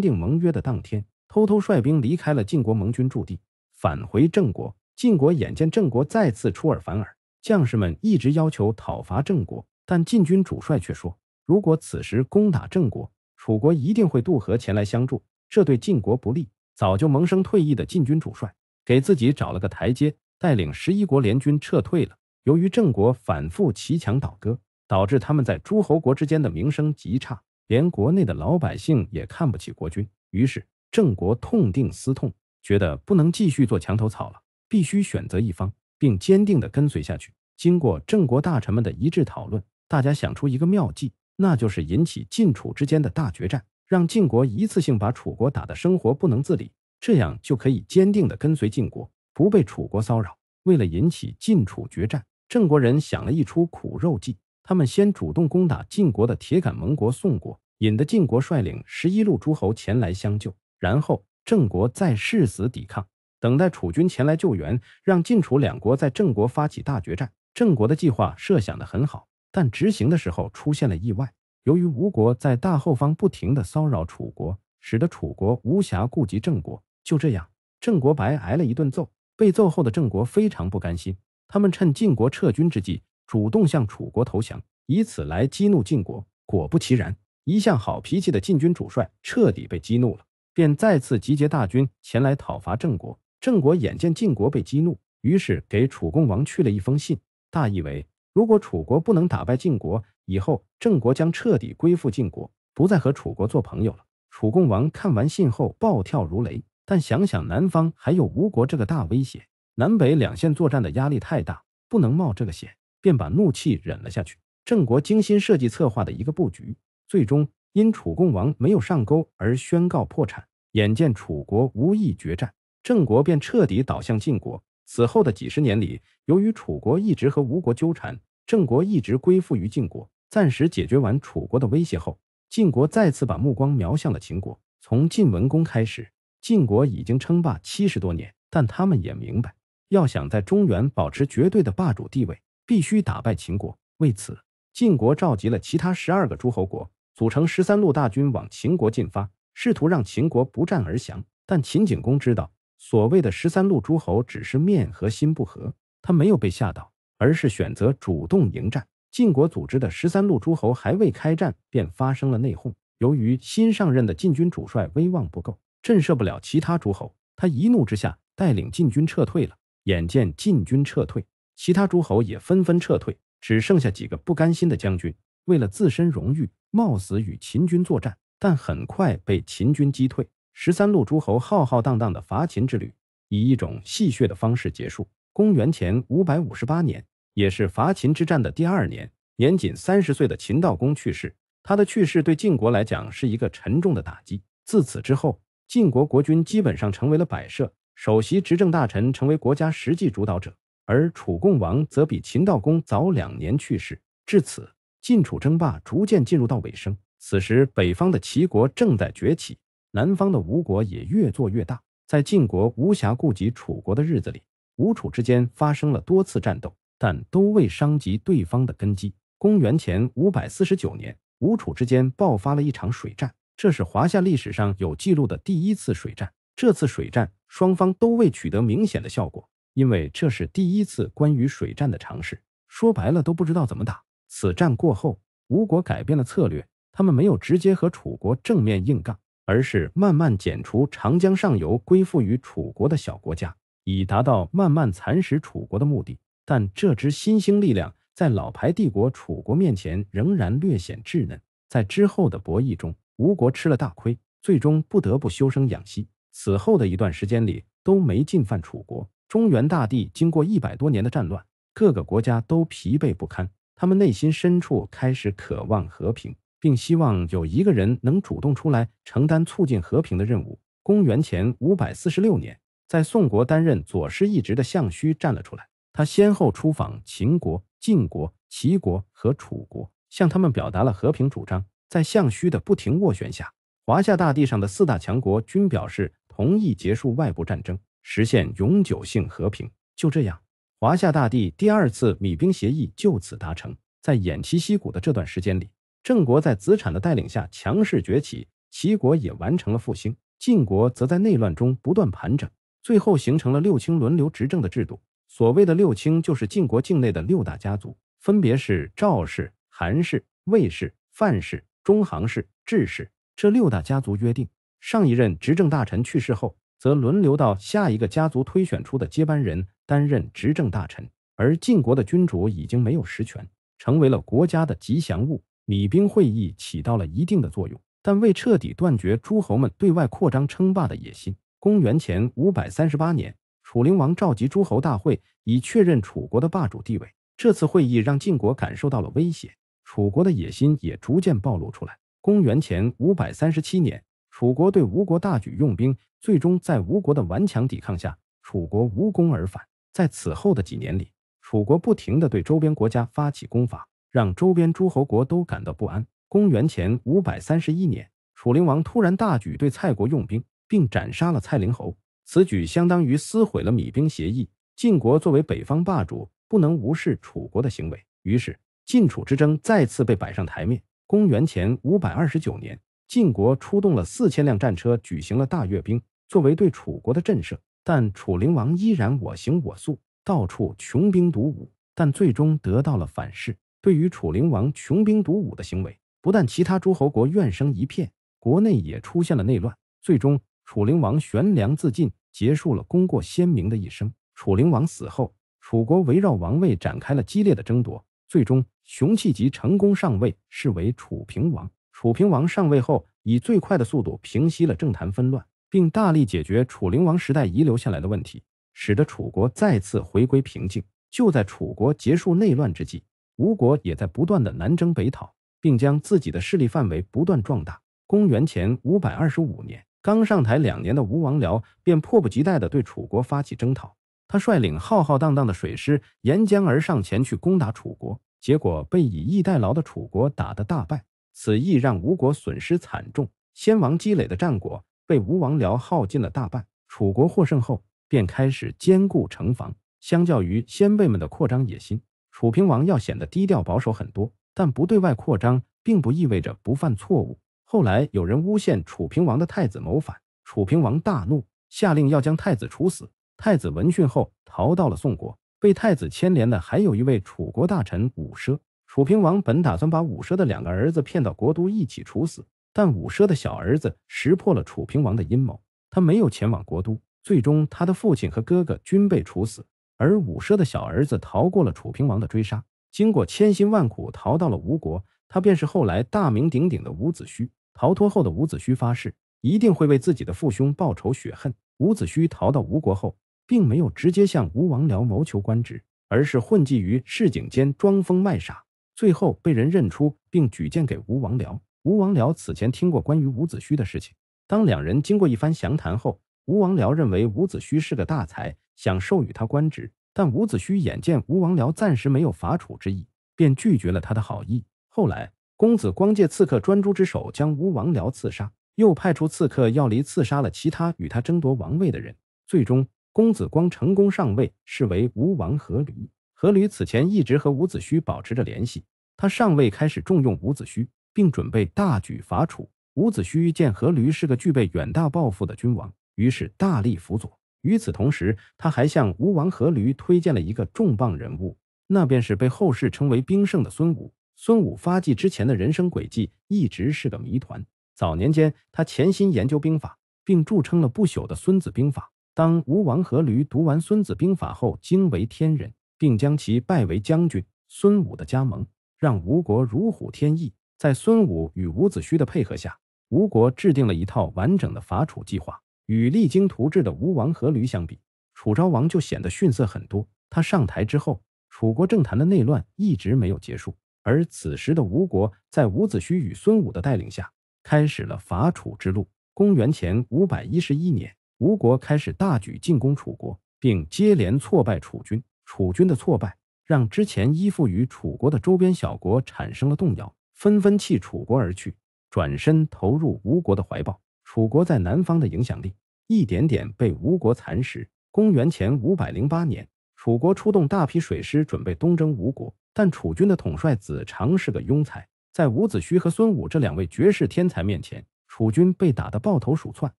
订盟约的当天，偷偷率兵离开了晋国盟军驻地，返回郑国。晋国眼见郑国再次出尔反尔，将士们一直要求讨伐郑国，但晋军主帅却说，如果此时攻打郑国，楚国一定会渡河前来相助。这对晋国不利，早就萌生退役的晋军主帅给自己找了个台阶，带领十一国联军撤退了。由于郑国反复骑墙倒戈，导致他们在诸侯国之间的名声极差，连国内的老百姓也看不起国君。于是郑国痛定思痛，觉得不能继续做墙头草了，必须选择一方，并坚定的跟随下去。经过郑国大臣们的一致讨论，大家想出一个妙计，那就是引起晋楚之间的大决战。让晋国一次性把楚国打的生活不能自理，这样就可以坚定地跟随晋国，不被楚国骚扰。为了引起晋楚决战，郑国人想了一出苦肉计。他们先主动攻打晋国的铁杆盟国宋国，引得晋国率领十一路诸侯前来相救，然后郑国再誓死抵抗，等待楚军前来救援，让晋楚两国在郑国发起大决战。郑国的计划设想得很好，但执行的时候出现了意外。由于吴国在大后方不停地骚扰楚国，使得楚国无暇顾及郑国。就这样，郑国白挨了一顿揍。被揍后的郑国非常不甘心，他们趁晋国撤军之际，主动向楚国投降，以此来激怒晋国。果不其然，一向好脾气的晋军主帅彻底被激怒了，便再次集结大军前来讨伐郑国。郑国眼见晋国被激怒，于是给楚共王去了一封信，大意为：如果楚国不能打败晋国，以后，郑国将彻底归附晋国，不再和楚国做朋友了。楚共王看完信后暴跳如雷，但想想南方还有吴国这个大威胁，南北两线作战的压力太大，不能冒这个险，便把怒气忍了下去。郑国精心设计策划的一个布局，最终因楚共王没有上钩而宣告破产。眼见楚国无意决战，郑国便彻底倒向晋国。此后的几十年里，由于楚国一直和吴国纠缠，郑国一直归附于晋国。暂时解决完楚国的威胁后，晋国再次把目光瞄向了秦国。从晋文公开始，晋国已经称霸七十多年，但他们也明白，要想在中原保持绝对的霸主地位，必须打败秦国。为此，晋国召集了其他十二个诸侯国，组成十三路大军往秦国进发，试图让秦国不战而降。但秦景公知道，所谓的十三路诸侯只是面和心不和，他没有被吓到，而是选择主动迎战。晋国组织的十三路诸侯还未开战，便发生了内讧。由于新上任的晋军主帅威望不够，震慑不了其他诸侯，他一怒之下带领晋军撤退了。眼见晋军撤退，其他诸侯也纷纷撤退，只剩下几个不甘心的将军，为了自身荣誉，冒死与秦军作战，但很快被秦军击退。十三路诸侯浩浩荡荡的伐秦之旅，以一种戏谑的方式结束。公元前五百五十八年。也是伐秦之战的第二年，年仅三十岁的秦道公去世。他的去世对晋国来讲是一个沉重的打击。自此之后，晋国国君基本上成为了摆设，首席执政大臣成为国家实际主导者。而楚共王则比秦道公早两年去世。至此，晋楚争霸逐渐进入到尾声。此时，北方的齐国正在崛起，南方的吴国也越做越大。在晋国无暇顾及楚国的日子里，吴楚之间发生了多次战斗。但都未伤及对方的根基。公元前五百四十九年，吴楚之间爆发了一场水战，这是华夏历史上有记录的第一次水战。这次水战双方都未取得明显的效果，因为这是第一次关于水战的尝试，说白了都不知道怎么打。此战过后，吴国改变了策略，他们没有直接和楚国正面硬杠，而是慢慢减除长江上游归附于楚国的小国家，以达到慢慢蚕食楚国的目的。但这支新兴力量在老牌帝国楚国面前仍然略显稚嫩，在之后的博弈中，吴国吃了大亏，最终不得不休生养息。此后的一段时间里，都没进犯楚国。中原大地经过一百多年的战乱，各个国家都疲惫不堪，他们内心深处开始渴望和平，并希望有一个人能主动出来承担促进和平的任务。公元前五百四十六年，在宋国担任左师一职的项须站了出来。他先后出访秦国、晋国、齐国和楚国，向他们表达了和平主张。在项须的不停斡旋下，华夏大地上的四大强国均表示同意结束外部战争，实现永久性和平。就这样，华夏大地第二次米兵协议就此达成。在偃旗息鼓的这段时间里，郑国在子产的带领下强势崛起，齐国也完成了复兴，晋国则在内乱中不断盘整，最后形成了六卿轮流执政的制度。所谓的六卿就是晋国境内的六大家族，分别是赵氏、韩氏、魏氏、范氏、中行氏、智氏。这六大家族约定，上一任执政大臣去世后，则轮流到下一个家族推选出的接班人担任执政大臣。而晋国的君主已经没有实权，成为了国家的吉祥物。米兵会议起到了一定的作用，但未彻底断绝诸侯们对外扩张称霸的野心。公元前五百三十八年。楚灵王召集诸侯大会，以确认楚国的霸主地位。这次会议让晋国感受到了威胁，楚国的野心也逐渐暴露出来。公元前五百三十七年，楚国对吴国大举用兵，最终在吴国的顽强抵抗下，楚国无功而返。在此后的几年里，楚国不停的对周边国家发起攻伐，让周边诸侯国都感到不安。公元前五百三十一年，楚灵王突然大举对蔡国用兵，并斩杀了蔡灵侯。此举相当于撕毁了米兵协议。晋国作为北方霸主，不能无视楚国的行为，于是晋楚之争再次被摆上台面。公元前五百二十九年，晋国出动了四千辆战车，举行了大阅兵，作为对楚国的震慑。但楚灵王依然我行我素，到处穷兵黩武，但最终得到了反噬。对于楚灵王穷兵黩武的行为，不但其他诸侯国怨声一片，国内也出现了内乱，最终。楚灵王悬梁自尽，结束了功过鲜明的一生。楚灵王死后，楚国围绕王位展开了激烈的争夺，最终熊弃疾成功上位，是为楚平王。楚平王上位后，以最快的速度平息了政坛纷乱，并大力解决楚灵王时代遗留下来的问题，使得楚国再次回归平静。就在楚国结束内乱之际，吴国也在不断的南征北讨，并将自己的势力范围不断壮大。公元前五百二十五年。刚上台两年的吴王僚便迫不及待地对楚国发起征讨，他率领浩浩荡荡的水师沿江而上，前去攻打楚国，结果被以逸待劳的楚国打得大败。此役让吴国损失惨重，先王积累的战果被吴王僚耗尽了大半。楚国获胜后，便开始坚固城防。相较于先辈们的扩张野心，楚平王要显得低调保守很多。但不对外扩张，并不意味着不犯错误。后来有人诬陷楚平王的太子谋反，楚平王大怒，下令要将太子处死。太子闻讯后逃到了宋国。被太子牵连的还有一位楚国大臣伍奢。楚平王本打算把伍奢的两个儿子骗到国都一起处死，但伍奢的小儿子识破了楚平王的阴谋，他没有前往国都。最终，他的父亲和哥哥均被处死，而伍奢的小儿子逃过了楚平王的追杀，经过千辛万苦逃到了吴国。他便是后来大名鼎鼎的伍子胥。逃脱后的伍子胥发誓，一定会为自己的父兄报仇雪恨。伍子胥逃到吴国后，并没有直接向吴王僚谋求官职，而是混迹于市井间装疯卖傻，最后被人认出并举荐给吴王僚。吴王僚此前听过关于伍子胥的事情，当两人经过一番详谈后，吴王僚认为伍子胥是个大才，想授予他官职，但伍子胥眼见吴王僚暂时没有伐楚之意，便拒绝了他的好意。后来。公子光借刺客专诸之手将吴王僚刺杀，又派出刺客要离刺杀了其他与他争夺王位的人，最终公子光成功上位，视为吴王阖闾。阖闾此前一直和伍子胥保持着联系，他上位开始重用伍子胥，并准备大举伐楚。伍子胥见阖闾是个具备远大抱负的君王，于是大力辅佐。与此同时，他还向吴王阖闾推荐了一个重磅人物，那便是被后世称为兵圣的孙武。孙武发迹之前的人生轨迹一直是个谜团。早年间，他潜心研究兵法，并著称了不朽的《孙子兵法》。当吴王阖闾读完《孙子兵法》后，惊为天人，并将其拜为将军。孙武的加盟让吴国如虎添翼。在孙武与伍子胥的配合下，吴国制定了一套完整的伐楚计划。与励精图治的吴王阖闾相比，楚昭王就显得逊色很多。他上台之后，楚国政坛的内乱一直没有结束。而此时的吴国，在伍子胥与孙武的带领下，开始了伐楚之路。公元前五百一十一年，吴国开始大举进攻楚国，并接连挫败楚军。楚军的挫败，让之前依附于楚国的周边小国产生了动摇，纷纷弃楚国而去，转身投入吴国的怀抱。楚国在南方的影响力一点点被吴国蚕食。公元前五百零八年。楚国出动大批水师，准备东征吴国，但楚军的统帅子长是个庸才，在伍子胥和孙武这两位绝世天才面前，楚军被打得抱头鼠窜。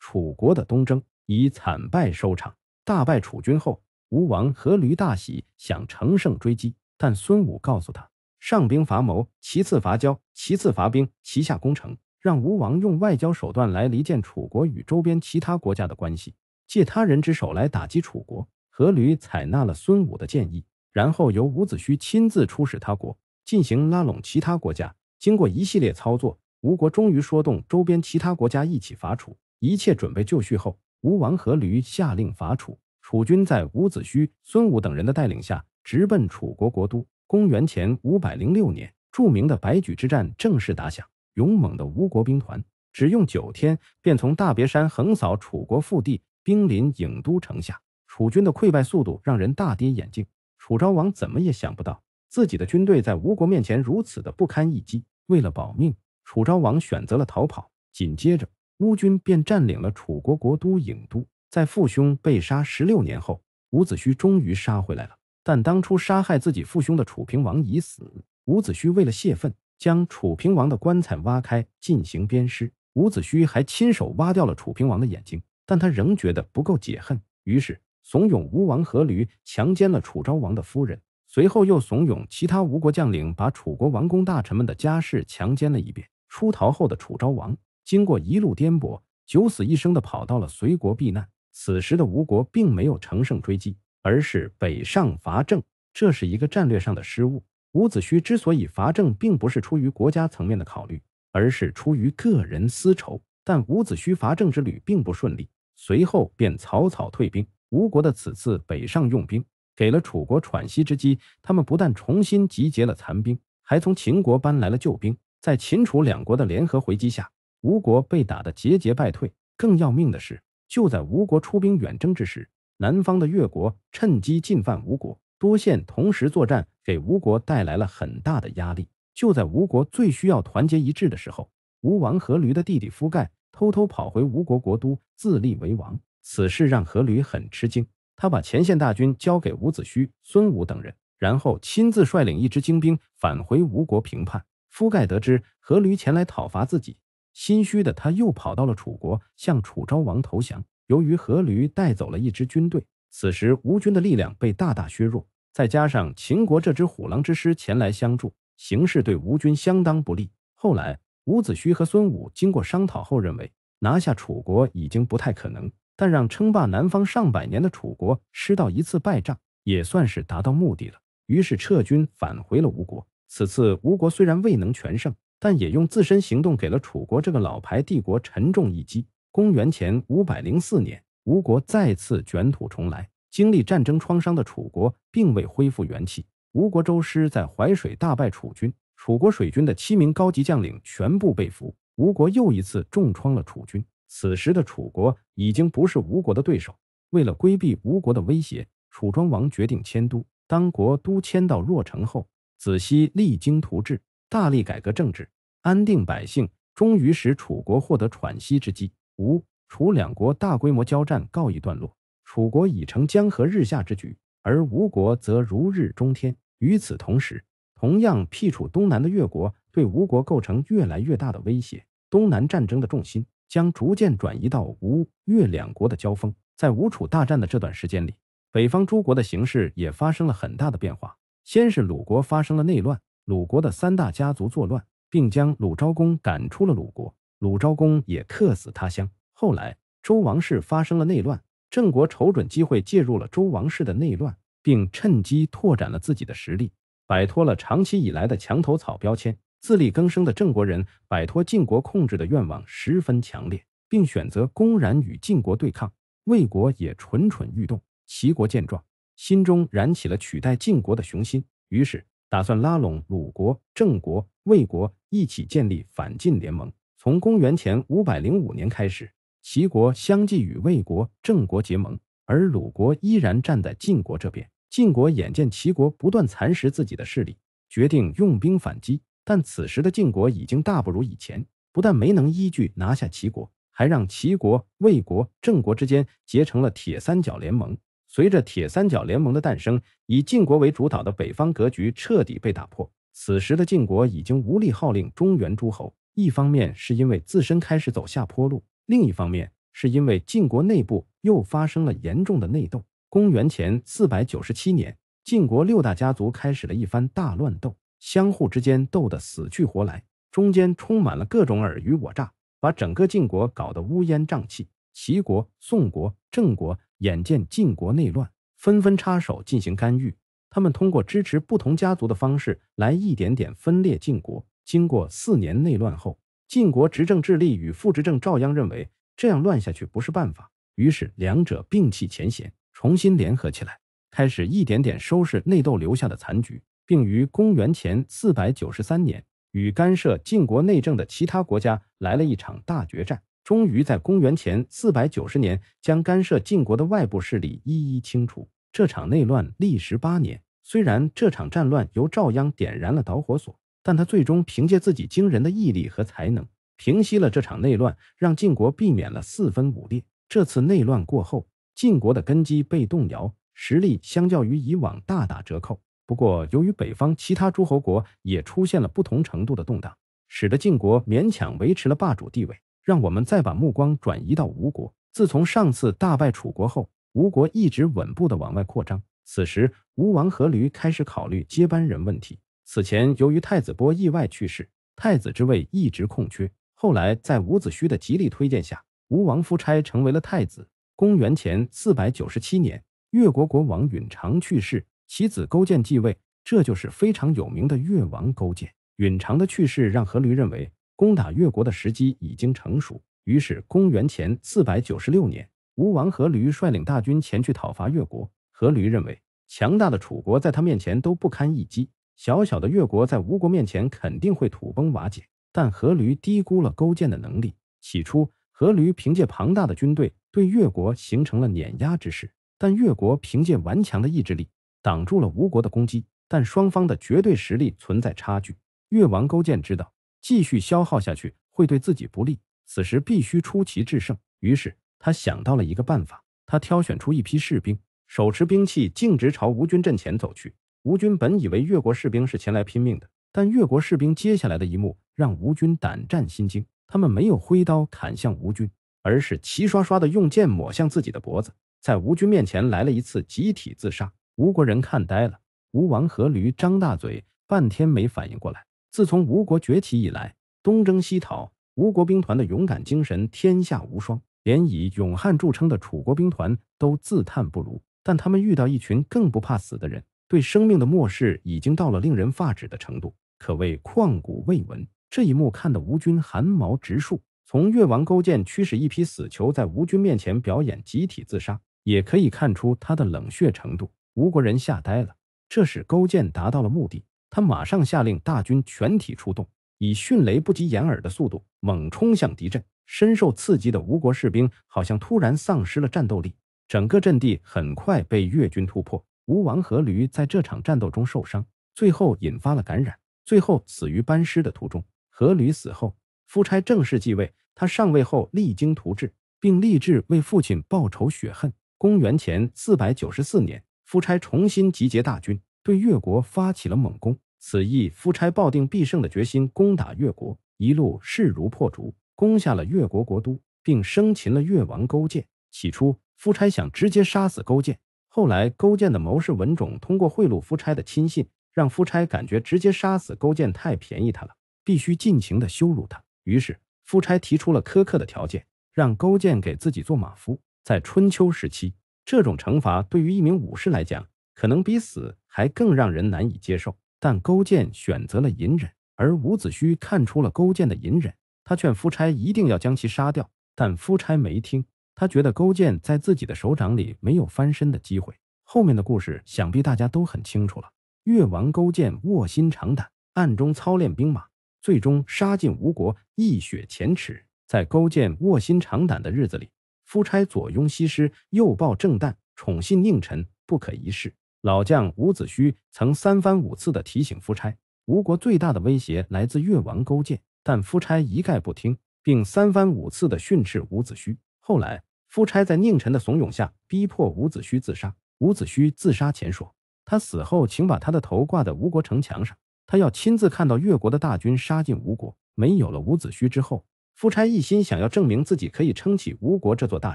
楚国的东征以惨败收场。大败楚军后，吴王阖闾大喜，想乘胜追击，但孙武告诉他：“上兵伐谋，其次伐交，其次伐兵，其下攻城。让吴王用外交手段来离间楚国与周边其他国家的关系，借他人之手来打击楚国。”阖闾采纳了孙武的建议，然后由伍子胥亲自出使他国，进行拉拢其他国家。经过一系列操作，吴国终于说动周边其他国家一起伐楚。一切准备就绪后，吴王阖闾下令伐楚。楚军在伍子胥、孙武等人的带领下，直奔楚国国都。公元前五百零六年，著名的白举之战正式打响。勇猛的吴国兵团只用九天，便从大别山横扫楚国腹地，兵临郢都城下。楚军的溃败速度让人大跌眼镜。楚昭王怎么也想不到自己的军队在吴国面前如此的不堪一击。为了保命，楚昭王选择了逃跑。紧接着，乌军便占领了楚国国都郢都。在父兄被杀十六年后，伍子胥终于杀回来了。但当初杀害自己父兄的楚平王已死。伍子胥为了泄愤，将楚平王的棺材挖开进行鞭尸。伍子胥还亲手挖掉了楚平王的眼睛，但他仍觉得不够解恨，于是。怂恿吴王阖闾强奸了楚昭王的夫人，随后又怂恿其他吴国将领把楚国王公大臣们的家室强奸了一遍。出逃后的楚昭王经过一路颠簸，九死一生的跑到了随国避难。此时的吴国并没有乘胜追击，而是北上伐郑，这是一个战略上的失误。伍子胥之所以伐郑，并不是出于国家层面的考虑，而是出于个人私仇。但伍子胥伐郑之旅并不顺利，随后便草草退兵。吴国的此次北上用兵，给了楚国喘息之机。他们不但重新集结了残兵，还从秦国搬来了救兵。在秦楚两国的联合回击下，吴国被打得节节败退。更要命的是，就在吴国出兵远征之时，南方的越国趁机进犯吴国，多线同时作战，给吴国带来了很大的压力。就在吴国最需要团结一致的时候，吴王阖闾的弟弟夫盖偷偷跑回吴国国都，自立为王。此事让阖闾很吃惊，他把前线大军交给伍子胥、孙武等人，然后亲自率领一支精兵返回吴国平叛。夫盖得知阖闾前来讨伐自己，心虚的他又跑到了楚国，向楚昭王投降。由于阖闾带走了一支军队，此时吴军的力量被大大削弱，再加上秦国这支虎狼之师前来相助，形势对吴军相当不利。后来，伍子胥和孙武经过商讨后，认为拿下楚国已经不太可能。但让称霸南方上百年的楚国吃到一次败仗，也算是达到目的了。于是撤军返回了吴国。此次吴国虽然未能全胜，但也用自身行动给了楚国这个老牌帝国沉重一击。公元前五百零四年，吴国再次卷土重来。经历战争创伤的楚国并未恢复元气，吴国周师在淮水大败楚军，楚国水军的七名高级将领全部被俘，吴国又一次重创了楚军。此时的楚国已经不是吴国的对手。为了规避吴国的威胁，楚庄王决定迁都。当国都迁到若城后，子西励精图治，大力改革政治，安定百姓，终于使楚国获得喘息之机。吴楚两国大规模交战告一段落，楚国已成江河日下之局，而吴国则如日中天。与此同时，同样僻处东南的越国对吴国构成越来越大的威胁。东南战争的重心。将逐渐转移到吴越两国的交锋。在吴楚大战的这段时间里，北方诸国的形势也发生了很大的变化。先是鲁国发生了内乱，鲁国的三大家族作乱，并将鲁昭公赶出了鲁国，鲁昭公也客死他乡。后来，周王室发生了内乱，郑国瞅准机会介入了周王室的内乱，并趁机拓展了自己的实力，摆脱了长期以来的墙头草标签。自力更生的郑国人摆脱晋国控制的愿望十分强烈，并选择公然与晋国对抗。魏国也蠢蠢欲动，齐国见状，心中燃起了取代晋国的雄心，于是打算拉拢鲁国、郑国、魏国一起建立反晋联盟。从公元前五百零五年开始，齐国相继与魏国、郑国结盟，而鲁国依然站在晋国这边。晋国眼见齐国不断蚕食自己的势力，决定用兵反击。但此时的晋国已经大不如以前，不但没能依据拿下齐国，还让齐国、魏国、郑国之间结成了铁三角联盟。随着铁三角联盟的诞生，以晋国为主导的北方格局彻底被打破。此时的晋国已经无力号令中原诸侯，一方面是因为自身开始走下坡路，另一方面是因为晋国内部又发生了严重的内斗。公元前四百九十七年，晋国六大家族开始了一番大乱斗。相互之间斗得死去活来，中间充满了各种尔虞我诈，把整个晋国搞得乌烟瘴气。齐国、宋国、郑国眼见晋国内乱，纷纷插手进行干预。他们通过支持不同家族的方式来一点点分裂晋国。经过四年内乱后，晋国执政智力与副执政赵鞅认为这样乱下去不是办法，于是两者摒弃前嫌，重新联合起来，开始一点点收拾内斗留下的残局。并于公元前四百九十三年，与干涉晋国内政的其他国家来了一场大决战，终于在公元前四百九十年将干涉晋国的外部势力一一清除。这场内乱历时八年。虽然这场战乱由赵鞅点燃了导火索，但他最终凭借自己惊人的毅力和才能平息了这场内乱，让晋国避免了四分五裂。这次内乱过后，晋国的根基被动摇，实力相较于以往大打折扣。不过，由于北方其他诸侯国也出现了不同程度的动荡，使得晋国勉强维持了霸主地位。让我们再把目光转移到吴国。自从上次大败楚国后，吴国一直稳步的往外扩张。此时，吴王阖闾开始考虑接班人问题。此前，由于太子波意外去世，太子之位一直空缺。后来，在伍子胥的极力推荐下，吴王夫差成为了太子。公元前四百九十七年，越国国王允常去世。其子勾践继位，这就是非常有名的越王勾践。允常的去世让阖闾认为攻打越国的时机已经成熟，于是公元前四百九十六年，吴王阖闾率领大军前去讨伐越国。阖闾认为强大的楚国在他面前都不堪一击，小小的越国在吴国面前肯定会土崩瓦解。但阖闾低估了勾践的能力。起初，阖闾凭借庞大的军队对越国形成了碾压之势，但越国凭借顽强的意志力。挡住了吴国的攻击，但双方的绝对实力存在差距。越王勾践知道继续消耗下去会对自己不利，此时必须出奇制胜。于是他想到了一个办法，他挑选出一批士兵，手持兵器，径直朝吴军阵前走去。吴军本以为越国士兵是前来拼命的，但越国士兵接下来的一幕让吴军胆战心惊：他们没有挥刀砍向吴军，而是齐刷刷的用剑抹向自己的脖子，在吴军面前来了一次集体自杀。吴国人看呆了，吴王阖闾张大嘴，半天没反应过来。自从吴国崛起以来，东征西讨，吴国兵团的勇敢精神天下无双，连以勇悍著称的楚国兵团都自叹不如。但他们遇到一群更不怕死的人，对生命的漠视已经到了令人发指的程度，可谓旷古未闻。这一幕看得吴军寒毛直竖。从越王勾践驱使一批死囚在吴军面前表演集体自杀，也可以看出他的冷血程度。吴国人吓呆了，这使勾践达到了目的。他马上下令大军全体出动，以迅雷不及掩耳的速度猛冲向敌阵。深受刺激的吴国士兵好像突然丧失了战斗力，整个阵地很快被越军突破。吴王阖闾在这场战斗中受伤，最后引发了感染，最后死于班师的途中。阖闾死后，夫差正式继位。他上位后励精图治，并立志为父亲报仇雪恨。公元前四百九十四年。夫差重新集结大军，对越国发起了猛攻。此役，夫差抱定必胜的决心，攻打越国，一路势如破竹，攻下了越国国都，并生擒了越王勾践。起初，夫差想直接杀死勾践，后来，勾践的谋士文种通过贿赂夫差的亲信，让夫差感觉直接杀死勾践太便宜他了，必须尽情的羞辱他。于是，夫差提出了苛刻的条件，让勾践给自己做马夫。在春秋时期。这种惩罚对于一名武士来讲，可能比死还更让人难以接受。但勾践选择了隐忍，而伍子胥看出了勾践的隐忍，他劝夫差一定要将其杀掉，但夫差没听。他觉得勾践在自己的手掌里没有翻身的机会。后面的故事想必大家都很清楚了。越王勾践卧薪尝胆，暗中操练兵马，最终杀进吴国，一雪前耻。在勾践卧薪尝胆的日子里。夫差左拥西施，右抱郑旦，宠信佞臣，不可一世。老将伍子胥曾三番五次地提醒夫差，吴国最大的威胁来自越王勾践，但夫差一概不听，并三番五次地训斥伍子胥。后来，夫差在佞臣的怂恿下，逼迫伍子胥自杀。伍子胥自杀前说：“他死后，请把他的头挂在吴国城墙上，他要亲自看到越国的大军杀进吴国。”没有了伍子胥之后。夫差一心想要证明自己可以撑起吴国这座大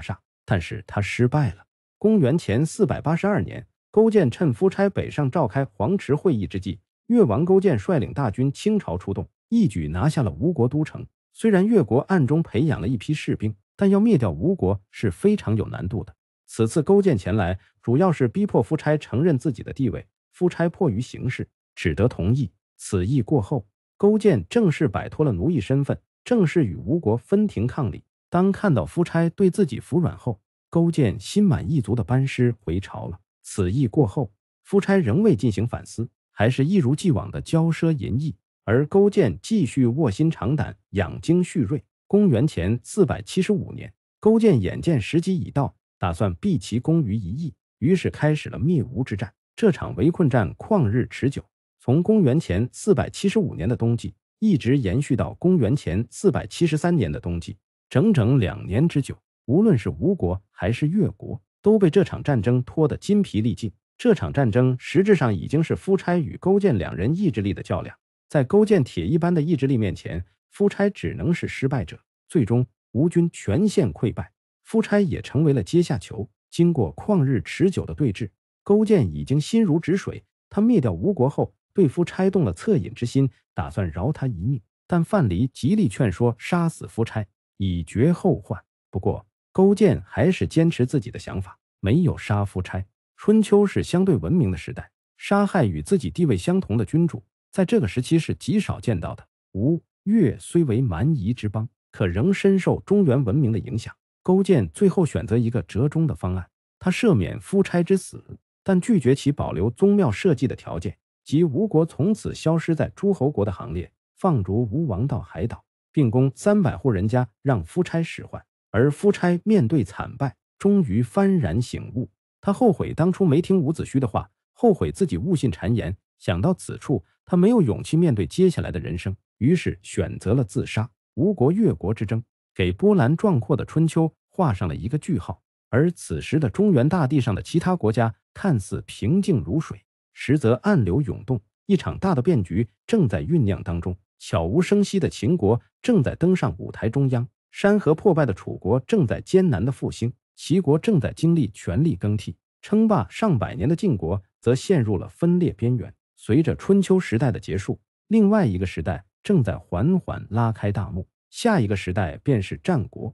厦，但是他失败了。公元前四百八十二年，勾践趁夫差北上召开黄池会议之际，越王勾践率领大军倾巢出动，一举拿下了吴国都城。虽然越国暗中培养了一批士兵，但要灭掉吴国是非常有难度的。此次勾践前来，主要是逼迫夫差承认自己的地位。夫差迫于形势，只得同意。此役过后，勾践正式摆脱了奴役身份。正式与吴国分庭抗礼。当看到夫差对自己服软后，勾践心满意足的班师回朝了。此役过后，夫差仍未进行反思，还是一如既往的骄奢淫逸；而勾践继续卧薪尝胆，养精蓄锐。公元前四百七十五年，勾践眼见时机已到，打算毕其功于一役，于是开始了灭吴之战。这场围困战旷日持久，从公元前四百七十五年的冬季。一直延续到公元前四百七十三年的冬季，整整两年之久。无论是吴国还是越国，都被这场战争拖得筋疲力尽。这场战争实质上已经是夫差与勾践两人意志力的较量。在勾践铁一般的意志力面前，夫差只能是失败者。最终，吴军全线溃败，夫差也成为了阶下囚。经过旷日持久的对峙，勾践已经心如止水。他灭掉吴国后。对夫差动了恻隐之心，打算饶他一命。但范蠡极力劝说，杀死夫差以绝后患。不过，勾践还是坚持自己的想法，没有杀夫差。春秋是相对文明的时代，杀害与自己地位相同的君主，在这个时期是极少见到的。吴越虽为蛮夷之邦，可仍深受中原文明的影响。勾践最后选择一个折中的方案：他赦免夫差之死，但拒绝其保留宗庙社稷的条件。即吴国从此消失在诸侯国的行列，放逐吴王到海岛，并攻三百户人家，让夫差使唤。而夫差面对惨败，终于幡然醒悟，他后悔当初没听伍子胥的话，后悔自己误信谗言。想到此处，他没有勇气面对接下来的人生，于是选择了自杀。吴国越国之争，给波澜壮阔的春秋画上了一个句号。而此时的中原大地上的其他国家，看似平静如水。实则暗流涌动，一场大的变局正在酝酿当中。悄无声息的秦国正在登上舞台中央，山河破败的楚国正在艰难的复兴，齐国正在经历权力更替，称霸上百年的晋国则陷入了分裂边缘。随着春秋时代的结束，另外一个时代正在缓缓拉开大幕，下一个时代便是战国。